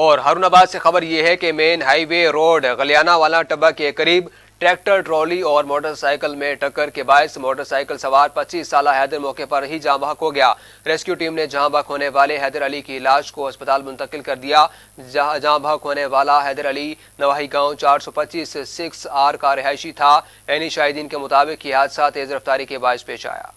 और हारूनाबाद से खबर यह है कि मेन हाईवे रोड गलियाना वाला टब्बा के करीब ट्रैक्टर ट्रॉली और मोटरसाइकिल में टक्कर के बायस मोटरसाइकिल सवार 25 साल हैदर मौके पर ही जहां बहक हो गया रेस्क्यू टीम ने जहां बहक होने वाले हैदर अली की लाश को अस्पताल मुंतकिल कर दिया जहां जहां बहक होने वाला हैदर अली नवाही गांव 425 सिक्स आर का रिहायशी था एनी शाहिदीन के मुताबिक यह हादसा तेज रफ्तारी के बायस पेश आया